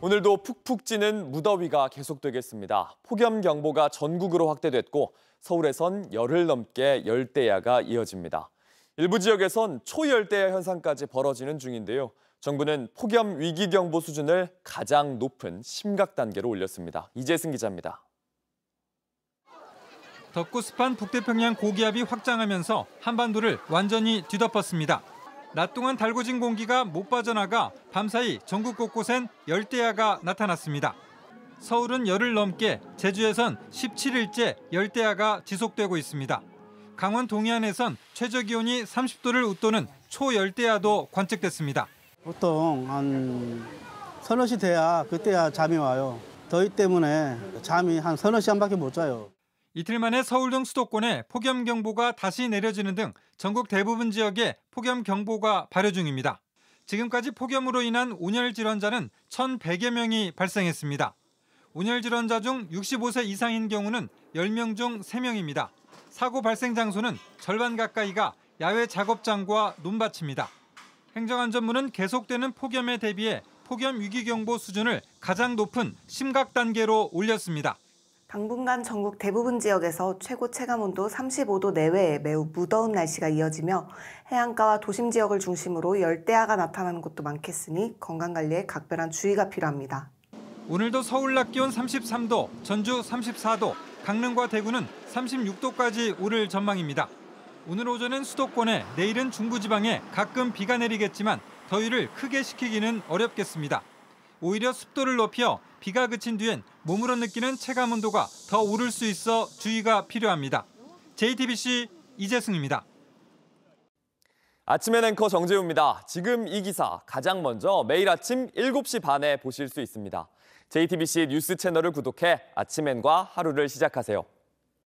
오늘도 푹푹 찌는 무더위가 계속되겠습니다. 폭염경보가 전국으로 확대됐고 서울에선 열흘 넘게 열대야가 이어집니다. 일부 지역에선 초열대야 현상까지 벌어지는 중인데요. 정부는 폭염 위기경보 수준을 가장 높은 심각 단계로 올렸습니다. 이재승 기자입니다. 덥고 습한 북태평양 고기압이 확장하면서 한반도를 완전히 뒤덮었습니다. 낮 동안 달궈진 공기가 못 빠져나가 밤사이 전국 곳곳엔 열대야가 나타났습니다. 서울은 열흘 넘게, 제주에선 17일째 열대야가 지속되고 있습니다. 강원 동해안에선 최저 기온이 30도를 웃도는 초열대야도 관측됐습니다. 보통 한 서너 시 돼야 그때야 잠이 와요. 더위 때문에 잠이 한 서너 시간밖에 못 자요. 이틀 만에 서울 등 수도권에 폭염경보가 다시 내려지는 등 전국 대부분 지역에 폭염경보가 발효 중입니다. 지금까지 폭염으로 인한 온열 질환자는 1,100여 명이 발생했습니다. 온열 질환자 중 65세 이상인 경우는 10명 중 3명입니다. 사고 발생 장소는 절반 가까이가 야외 작업장과 논밭입니다. 행정안전부는 계속되는 폭염에 대비해 폭염 위기경보 수준을 가장 높은 심각 단계로 올렸습니다. 당분간 전국 대부분 지역에서 최고 체감온도 35도 내외의 매우 무더운 날씨가 이어지며 해안가와 도심 지역을 중심으로 열대야가 나타나는 곳도 많겠으니 건강관리에 각별한 주의가 필요합니다. 오늘도 서울 낮 기온 33도, 전주 34도, 강릉과 대구는 36도까지 오를 전망입니다. 오늘 오전엔 수도권에, 내일은 중부지방에 가끔 비가 내리겠지만 더위를 크게 식히기는 어렵겠습니다. 오히려 습도를 높여 비가 그친 뒤엔 몸으로 느끼는 체감 온도가 더 오를 수 있어 주의가 필요합니다. JTBC 이재승입니다. 아침엔 앵커 정재우입니다. 지금 이 기사 가장 먼저 매일 아침 7시 반에 보실 수 있습니다. JTBC 뉴스 채널을 구독해 아침엔과 하루를 시작하세요.